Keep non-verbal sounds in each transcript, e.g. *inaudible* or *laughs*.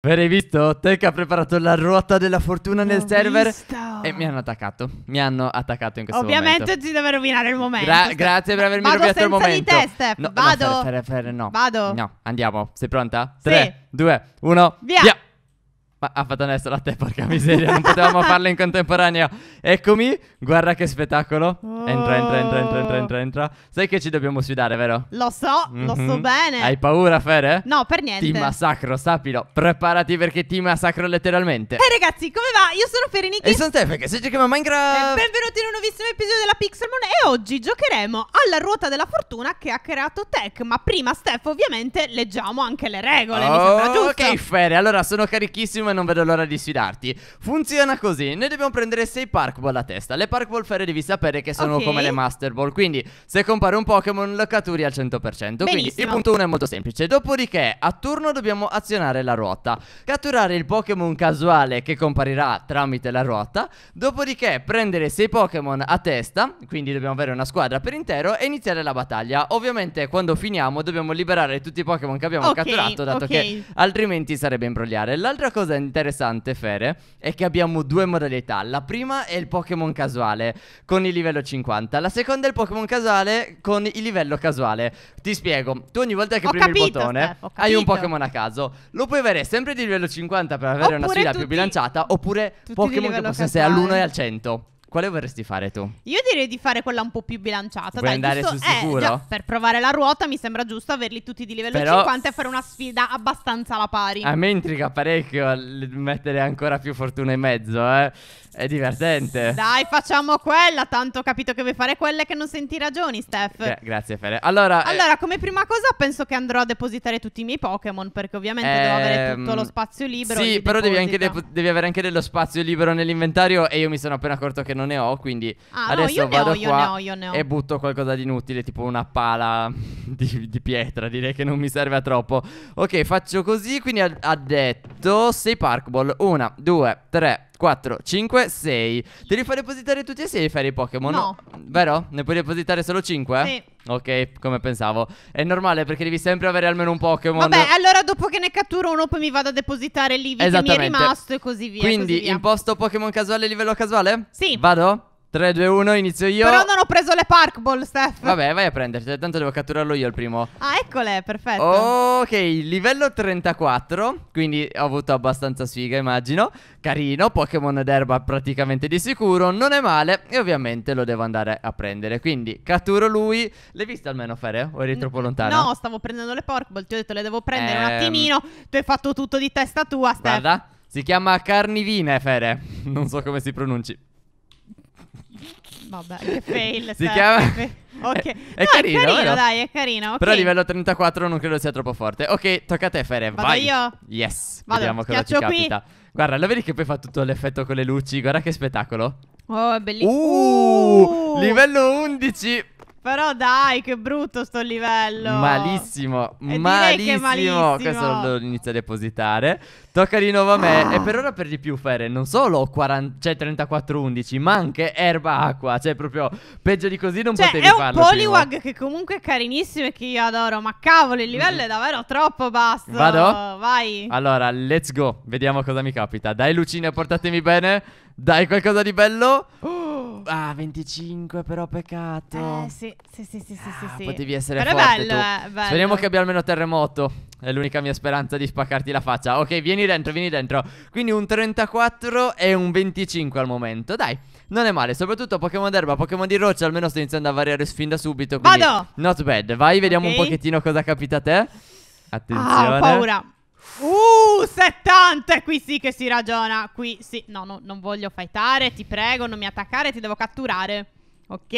Avrei visto? te che ha preparato la ruota della fortuna nel Ho server visto. e mi hanno attaccato. Mi hanno attaccato in questo Ovviamente momento. Ovviamente ti deve rovinare il momento. Gra grazie per avermi Vado rovinato il momento. Vado senza di te, Steph. No, Vado. No, fer, fer, fer, no. Vado. No, andiamo. Sei pronta? 3, 2, 1, via. via. Ma ha fatto adesso la te, porca miseria, non potevamo *laughs* farla in contemporanea. Eccomi, guarda che spettacolo. Entra, entra, entra, entra, entra, oh. entra, entra. Sai che ci dobbiamo sfidare, vero? Lo so, mm -hmm. lo so mhm. bene. Hai paura, Fere? No, per niente. Ti massacro, sappilo. Preparati perché ti massacro letteralmente. E eh, hey, ragazzi, come va? Io sono Fereniki. E sono Stefan, che giochiamo a Minecraft. benvenuti in un nuovissimo episodio della Pixelmon e oggi giocheremo alla ruota della fortuna che ha creato Tech. Ma prima, Steph, ovviamente, leggiamo anche le regole, oh, mi sembra oh, giusto. Ok, Fere, allora sono carichissimo e non vedo l'ora di sfidarti. Funziona così, noi dobbiamo prendere 6 Park Ball a testa. Le Park Ball ferre devi sapere che sono okay. come le Master Ball, quindi se compare un Pokémon lo catturi al 100%. Benissimo. Quindi il punto 1 è molto semplice. Dopodiché a turno dobbiamo azionare la ruota, catturare il Pokémon casuale che comparirà tramite la ruota, dopodiché prendere 6 Pokémon a testa, quindi dobbiamo avere una squadra per intero e iniziare la battaglia. Ovviamente quando finiamo dobbiamo liberare tutti i Pokémon che abbiamo okay, catturato, dato okay. che altrimenti sarebbe imbrogliare. L'altra cosa è interessante, Fere, è che abbiamo due modalità. La prima è il Pokémon casuale con il livello 50. La seconda è il Pokémon casuale con il livello casuale. Ti spiego, tu ogni volta che ho premi capito, il bottone Steph, hai un Pokémon a caso. Lo puoi avere sempre di livello 50 per avere oppure una sfida più bilanciata oppure Pokémon che possono essere all'1 e al 100. Quale vorresti fare tu? Io direi di fare quella un po' più bilanciata. Vuoi Dai, andare giusto, sul eh, sicuro? Eh, già, per provare la ruota mi sembra giusto averli tutti di livello Però 50 e fare una sfida abbastanza alla pari. A me intriga parecchio mettere ancora più fortuna in mezzo, eh. È divertente. Dai, facciamo quella. Tanto ho capito che vuoi fare quelle che non senti ragioni, Steph. Gra grazie, Fede. Allora, eh, allora eh... come prima cosa penso che andrò a depositare tutti i miei Pokémon. Perché ovviamente ehm... devo avere ehm, tutto lo spazio libero. Sì, però devi, devi, avere anche dello spazio libero nell'inventario. E io mi sono appena accorto che non ne ho, quindi ah, adesso no, vado ho, qua io ne ho, io ne e butto qualcosa di inutile, tipo una pala *laughs* di, di, pietra, direi che non mi serve a troppo. Ok, faccio così, quindi ha, ha detto 6 park ball, 1, 2, 3, 4, 5, 6. Devi far depositare tutti e 6 i Pokémon? No. Vero? Ne puoi depositare solo 5? Sì. Ok, come pensavo. È normale perché devi sempre avere almeno un Pokémon. Vabbè, allora dopo che ne catturo uno, poi mi vado a depositare lì che mi è rimasto e così via. Quindi, così via. imposto Pokémon casuale livello casuale? Sì. Vado? 3, 2, 1, inizio io. Però non ho preso le park ball, Steph. Vabbè, vai a prenderti. Tanto devo catturarlo io il primo. Ah, eccole, perfetto. Ok, livello 34. Quindi ho avuto abbastanza sfiga, immagino. Carino, Pokémon d'erba praticamente di sicuro. Non è male. E ovviamente lo devo andare a prendere. Quindi catturo lui. L'hai visto almeno fare? O eri troppo lontano? No, stavo prendendo le park ball. Ti ho detto le devo prendere ehm... un attimino. Tu hai fatto tutto di testa tua, Steph. Guarda, si chiama carnivine, Fere. non so come si pronunci. Vabbè, che *laughs* fail. Si chiama... *laughs* Ok. *laughs* È, no, carino, è carino, dai, è carino. Okay. Però a livello 34 non credo sia troppo forte. Ok, tocca a te, Fere. Vado vai. io? Yes. Vado, Vediamo cosa ti capita. Qui. Guarda, lo vedi che poi fa tutto l'effetto con le luci? Guarda che spettacolo. Oh, è bellissimo. Uh, uh. livello 11. Però dai, che brutto sto livello. Malissimo, e malissimo. malissimo. Questo lo inizio a depositare. Tocca di nuovo a me. Ah. E per ora per di più, Fere, non solo cioè 34-11, ma anche erba acqua. Cioè, proprio peggio di così non cioè, potevi farlo. È un farlo Poliwag prima. che comunque è carinissimo e che io adoro. Ma cavolo, il livello mm. è davvero troppo basso. Vado? Vai. Allora, let's go. Vediamo cosa mi capita. Dai, Lucina, portatemi bene. Dai, qualcosa di bello. Oh. Ah, 25 però peccato. Eh, sì, sì, sì, sì, sì, ah, Potevi essere però forte bello, eh, bello. Speriamo che abbia almeno terremoto. È l'unica mia speranza di spaccarti la faccia. Ok, vieni dentro, vieni dentro. Quindi un 34 e un 25 al momento. Dai, non è male. Soprattutto Pokémon d'erba, Pokémon di roccia. Almeno sto iniziando a variare fin da subito. Quindi Vado! Not bad. Vai, vediamo okay. un pochettino cosa capita a te. Attenzione. Ah, ho paura. Uh, 70! Qui sì che si ragiona. Qui sì. No, no non voglio fightare. Ti prego, non mi attaccare. Ti devo catturare. Ok?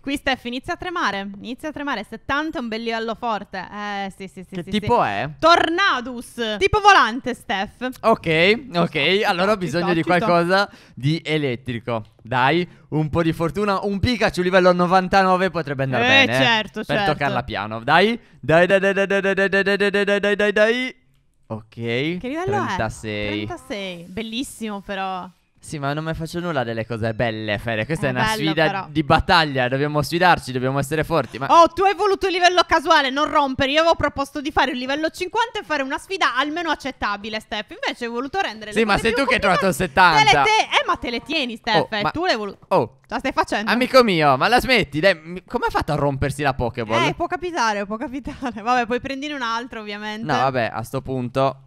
Qui Steph inizia a tremare, inizia a tremare, 70 è un bel livello forte. Eh sì sì sì. Che sì, tipo sì. è? Tornadus, tipo volante Steph. Ok, ok, allora ho bisogno di qualcosa di elettrico. Dai, un po' di fortuna, un Pikachu livello 99 potrebbe andare eh, bene. certo, certo. Per toccarla piano, dai. Dai, dai, dai, dai, dai, dai, dai, dai, dai, dai, dai, dai. Ok. Che livello 36. è? 36. Bellissimo però. Sì, ma non mi faccio nulla delle cose belle, Fede. Questa è, è una bello, sfida però. di battaglia. Dobbiamo sfidarci, dobbiamo essere forti. Ma... Oh, tu hai voluto il livello casuale, non rompere. Io avevo proposto di fare un livello 50 e fare una sfida almeno accettabile, Steph. Invece hai voluto rendere sì, le Sì, ma sei tu che hai trovato il 70. Te te... Eh, ma te le tieni, oh, Steph. Oh, eh. ma... Tu le hai voluto. Oh. La stai facendo? Amico mio, ma la smetti, dai. Come ha fatto a rompersi la Pokéball? Eh, può capitare, può capitare. *laughs* Vabbè, puoi prendere un altro, ovviamente. No, vabbè, a sto punto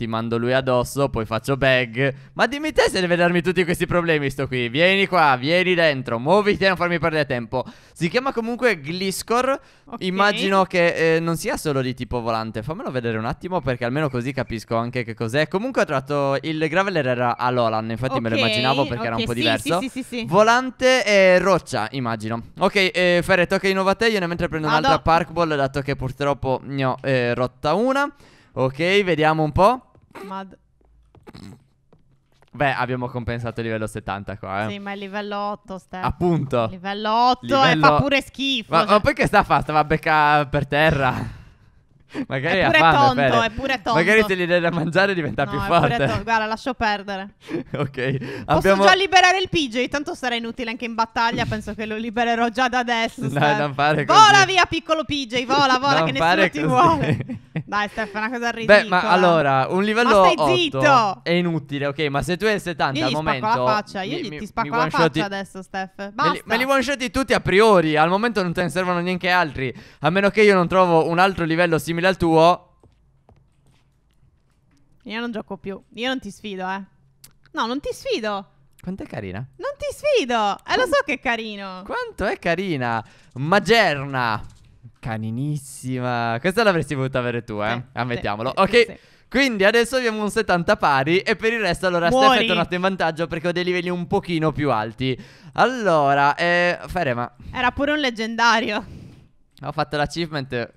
ti mando lui addosso, poi faccio bag. Ma dimmi te se deve darmi tutti questi problemi sto qui. Vieni qua, vieni dentro, muoviti a non farmi perdere tempo. Si chiama comunque Gliscor. Okay. Immagino che eh, non sia solo di tipo volante. Fammelo vedere un attimo perché almeno così capisco anche che cos'è. Comunque ho trovato il Graveler era a Lolan, infatti okay. me lo immaginavo perché okay. era un po' sì, diverso. Sì, sì, sì, sì, Volante e roccia, immagino. Ok, eh, Ferre, tocca di nuovo a te. Io ne mentre prendo un'altra Park Ball dato che purtroppo ne ho eh, rotta una. Ok, vediamo un po'. Mad. Beh, abbiamo compensato il livello 70 qua, eh. Sì, ma il livello 8 sta. Appunto. Livello 8 eh, livello... e fa pure schifo. Ma, cioè. ma poi che sta fatta? Va a beccare per terra. Magari è pure fame, tonto, Fede. è pure tonto. Magari te li dai da mangiare e diventa no, più forte. Tonto. Guarda, lascio perdere. *laughs* ok. Posso Abbiamo... già liberare il PJ, tanto sarà inutile anche in battaglia, penso che lo libererò già da adesso. *laughs* no, non fare così. Vola via piccolo PJ, vola, vola che nessuno così. ti vuole. *laughs* Dai, Steph, una cosa ridicola. Beh, ma allora, un livello ma stai 8 zitto. è inutile, ok, ma se tu hai 70 io al momento Io gli spacco la faccia, io gli, mi, ti spacco la faccia adesso, Steph. Basta. Me li, li one shotti tutti a priori, al momento non te ne servono neanche altri, a meno che io non trovo un altro livello simile simile al tuo. Io non gioco più. Io non ti sfido, eh. No, non ti sfido. Quanto è carina? Non ti sfido. Eh, lo so che è carino. Quanto è carina. Magerna. Caninissima. Questa l'avresti voluta avere tu, eh. Sì, Ammettiamolo. Sì, ok. Sì. Quindi adesso abbiamo un 70 pari e per il resto allora Muori. Steph è tornato in vantaggio perché ho dei livelli un pochino più alti. Allora, eh, Ferema. Era pure un leggendario. Ho fatto l'achievement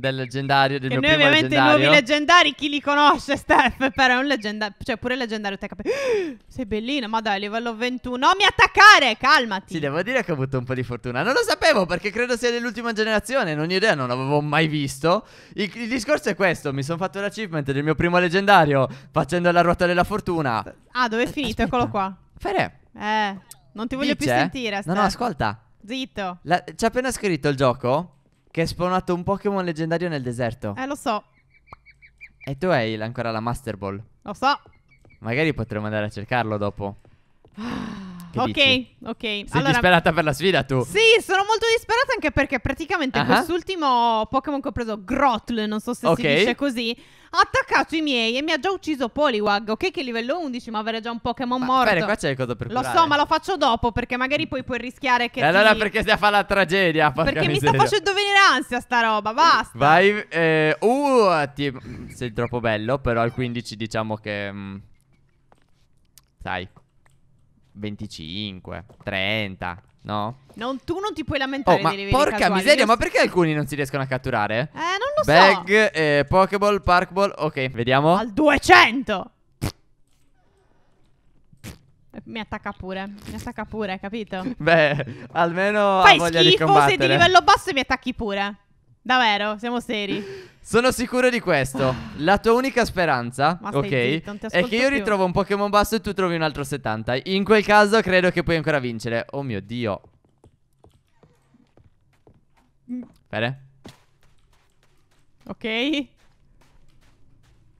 del leggendario del che mio noi primo ovviamente leggendario. i nuovi leggendari chi li conosce Steph però è un leggendario cioè pure il leggendario te capi- *gasps* sei bellina ma dai livello 21 non mi attaccare calmati sì devo dire che ho avuto un po' di fortuna non lo sapevo perché credo sia dell'ultima generazione non ho idea non l'avevo mai visto il, il discorso è questo mi sono fatto l'achievement del mio primo leggendario facendo la ruota della fortuna ah dove è eh, finito Aspetta. eccolo qua Fere eh non ti voglio Dice? più sentire Steph. no no ascolta zitto la, ci appena scritto il gioco che ha spawnato un Pokémon leggendario nel deserto. Eh, lo so. E tu hai ancora la Master Ball. Lo so. Magari potremmo andare a cercarlo dopo. Ah ok, dici? ok. Sei allora, disperata per la sfida tu? Sì, sono molto disperata anche perché praticamente uh-huh. quest'ultimo Pokémon che ho preso, Grotl, non so se okay. si dice così, ha attaccato i miei e mi ha già ucciso Poliwag. Ok, che è livello 11, ma avere già un Pokémon morto. Bene, qua c'è cosa per curare. Lo so, ma lo faccio dopo perché magari poi puoi rischiare che. Eh, allora ti... perché stai a fare la tragedia? Perché miseria. mi sta facendo venire ansia sta roba, basta. Vai, eh, uh, ti... sei troppo bello, però al 15 diciamo che. Mh, mm, sai. 25, 30, no? Non, tu non ti puoi lamentare oh, ma dei Porca casuali, miseria, ma perché alcuni non si riescono a catturare? Eh, non lo Bag, so. Bag, eh, Pokéball, Parkball. Ok, vediamo. Al 200. Mi attacca pure, mi attacca pure, capito? Beh, almeno Fai ha voglia schifo, di Fai schifo, sei di livello basso e mi attacchi pure. Davvero, siamo seri. Sono sicuro di questo. La tua unica speranza, ok, zitto, è che io ritrovo più. un Pokémon basso e tu trovi un altro 70. In quel caso credo che puoi ancora vincere. Oh mio Dio. Bene. Ok.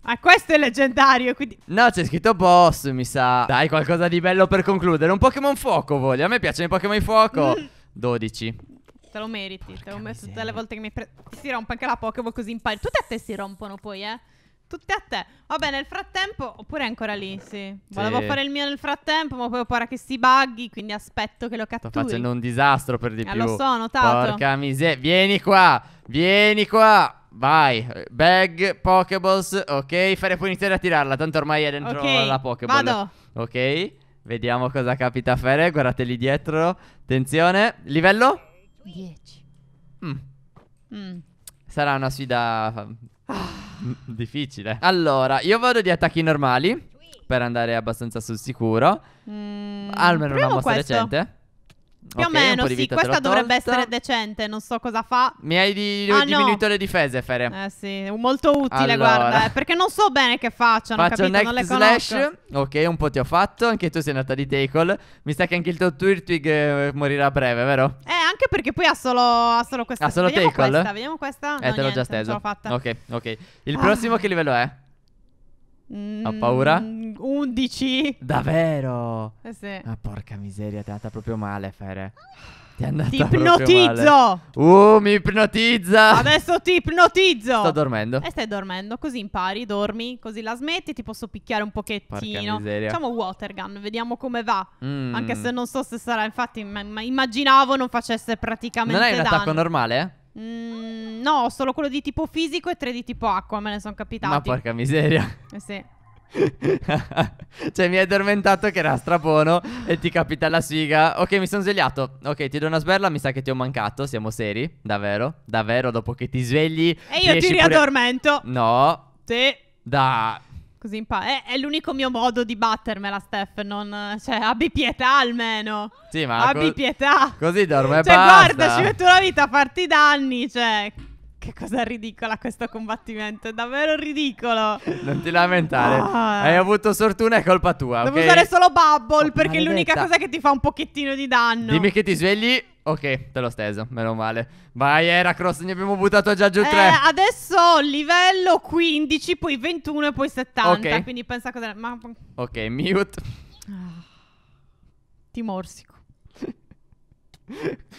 Ah, questo è leggendario, quindi... No, c'è scritto boss, mi sa. Dai, qualcosa di bello per concludere. Un Pokémon fuoco, voglio. A me piacciono i Pokémon fuoco. 12. Mm. Te lo meriti. Porca te l'ho messo tutte le volte che mi. Pre- si rompe anche la Pokéball così impari. Tutte a te si rompono poi, eh. Tutte a te. Vabbè, nel frattempo. Oppure è ancora lì, sì. sì. Volevo fare il mio nel frattempo, ma poi ho paura che si buggy. Quindi aspetto che lo catturi. Sto facendo un disastro per di eh, più. Lo so, ho notato. Porca miseria. Vieni qua. Vieni qua. Vai, bag, Pokeballs, ok, fare poi iniziare a tirarla, tanto ormai è dentro okay, la Pokéball. Vado. Ok, vediamo cosa capita a fare, guardate lì dietro, attenzione, livello? 10. Mm. Mm. Sarà una sfida ah. difficile. Allora, io vado di attacchi normali per andare abbastanza sul sicuro. Mm, Almeno una mossa questo. decente. Più okay, o meno, sì, questa dovrebbe essere decente, non so cosa fa. Mi hai di, ah, diminuito no. le difese, Fere. Eh sì, molto utile, allora. guarda, eh, perché non so bene che faccio, Faccio capito? Non le slash. Ok, un po' ti ho fatto, anche tu sei andata di tackle. Mi sa che anche il tuo Twirtwig eh, morirà a breve, vero? Eh anche perché poi ha solo, ha solo questa. Ha solo vediamo tackle? questa, vediamo questa. Eh, no, te l'ho già stesa. l'ho fatta. Ok, ok. Il ah. prossimo che livello è? Mm, ho paura. 11. Davvero? Eh sì. Ma ah, porca miseria, ti è andata proprio male, Fere. Ah. Ti è andata ti ipnotizzo! Uh, mi ipnotizza! Adesso ti ipnotizzo! Sto dormendo. E stai dormendo, così impari, dormi, così la smetti, ti posso picchiare un pochettino. Facciamo water gun, vediamo come va. Mm. Anche se non so se sarà, infatti, ma immaginavo non facesse praticamente Non hai un danno. attacco normale, eh? Mm, no, solo quello di tipo fisico e tre di tipo acqua, me ne sono capitati. Ma porca miseria. Eh sì. *laughs* cioè, mi hai addormentato che era strabono e ti capita la siga. Ok, mi sono svegliato. Ok, ti do una sberla, mi sa che ti ho mancato. Siamo seri, davvero? Davvero, dopo che ti svegli. E io ti riaddormento. Pure... No. Sì. Da. Così impa- è, è, l'unico mio modo di battermela, Steph. Non, cioè, abbi pietà almeno. Sì, ma. Abbi co- pietà. Così dorme. Cioè, basta. guarda, ci metto la vita a farti danni. Cioè che cosa ridicola questo combattimento, è davvero ridicolo. Non ti lamentare, ah. hai avuto sfortuna, è colpa tua. Devo okay? usare solo Bubble oh, perché è l'unica cosa che ti fa un pochettino di danno. Dimmi che ti svegli. Ok, te l'ho steso, meno male. Vai Heracross, ne abbiamo buttato già giù 3. Eh, adesso livello 15, poi 21 e poi 70, okay. quindi pensa cosa... Ma... Ok, mute. Ah. Ti morsico.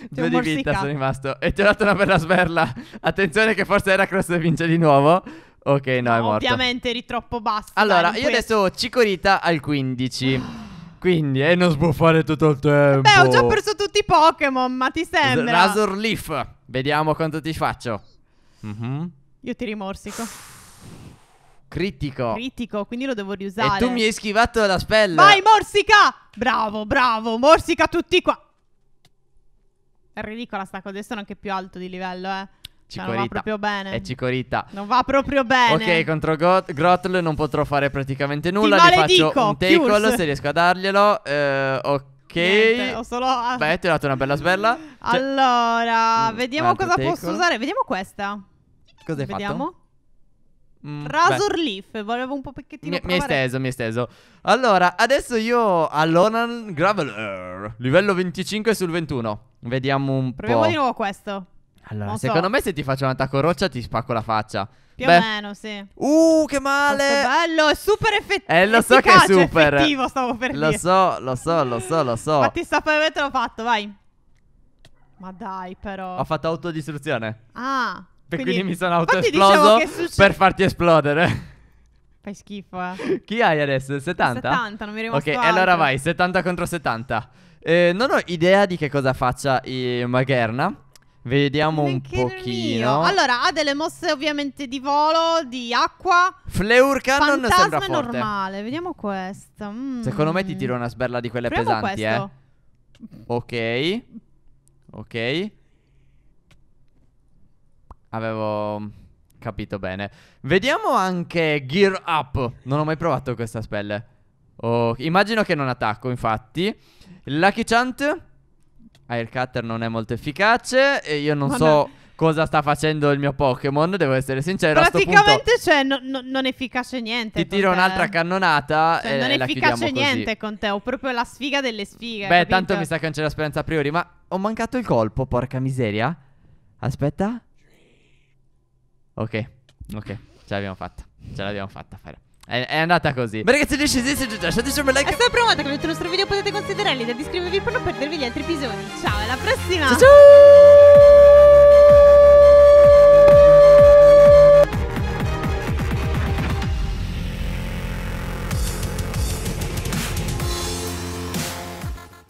Due di vita sono rimasto. E ti ho dato una bella sberla. Attenzione che forse Heracross vince di nuovo. Ok, no, è morto. Ovviamente eri troppo basso. Allora, io questo. adesso ho Cicorita al 15. *gasps* Quindi, eh, non sbuffare tutto il tempo. Beh, ho già perso tutti i Pokémon, ma ti sembra. Razor Leaf. Vediamo quanto ti faccio. Mm-hmm. Io ti rimorsico. Critico. Critico, quindi lo devo riusare. E tu mi hai schivato la spella. Vai, morsica! Bravo, bravo, morsica tutti qua. È ridicola sta cosa, adesso è anche più alto di livello, eh. Cioè, non va proprio bene. È cicorita. Non va proprio bene. Ok, contro Got- Grotl non potrò fare praticamente nulla. Ti faccio un tackle se riesco a darglielo. Eh, ok. Niente, ho solo... Beh, ti ho dato una bella sbella. Cioè... Allora, mm, vediamo cosa tackle. posso usare. Vediamo questa. Cos'hai vediamo. fatto? Mm, Razor beh. Leaf, volevo un po' pecchettino. Mi, mi è esteso, mi è steso. Allora, adesso io a Lonan Graveler, livello 25 sul 21. Vediamo un Proviamo po'. di nuovo questo. Allora, non secondo so. me se ti faccio un attacco roccia ti spacco la faccia. Più Beh. o meno, sì. Uh, che male! Questo bello, è super effettivo. Eh, lo so che è super. Effettivo, stavo per lo dire. so, lo so, lo so, lo so. Fatti sapere che te l'ho fatto, vai. Ma dai, però. Ho fatto autodistruzione. Ah. Per quindi, quindi mi sono autoesploso per farti esplodere. Fai schifo, eh. *laughs* Chi hai adesso? 70? 70, non mi rimasto Ok, altro. allora vai, 70 contro 70. Eh, non ho idea di che cosa faccia eh, Magherna. Vediamo Neanche un pochino. Allora, ha delle mosse ovviamente di volo, di acqua. Fleur Cannon Fantasma sembra forte. Fantasma normale, vediamo questa. Mm. Secondo me ti tiro una sberla di quelle Proviamo pesanti, eh. questo. eh. Ok. Ok. Avevo Capito bene. Vediamo anche Gear Up. Non ho mai provato questa spell. Oh, immagino che non attacco, infatti. Lucky Chant. Air Cutter non è molto efficace. E io non Ma so... No cosa sta facendo il mio Pokémon, devo essere sincero. Praticamente, cioè, no, no, non è efficace niente. Ti tiro un'altra eh. cannonata. Cioè, e non è efficace niente così. con te. Ho proprio la sfiga delle sfighe. Beh, tanto mi sa che non c'è la speranza a priori. Ma ho mancato il colpo, porca miseria. Aspetta. Ok, ok, ce l'abbiamo fatta. Ce l'abbiamo fatta fare. È, andata così. Ma ragazzi, decidete se lasciate bel like. E se provate con il nostro video potete considerarli da iscrivervi per non perdervi gli altri episodi. Ciao, alla prossima. ciao. ciao!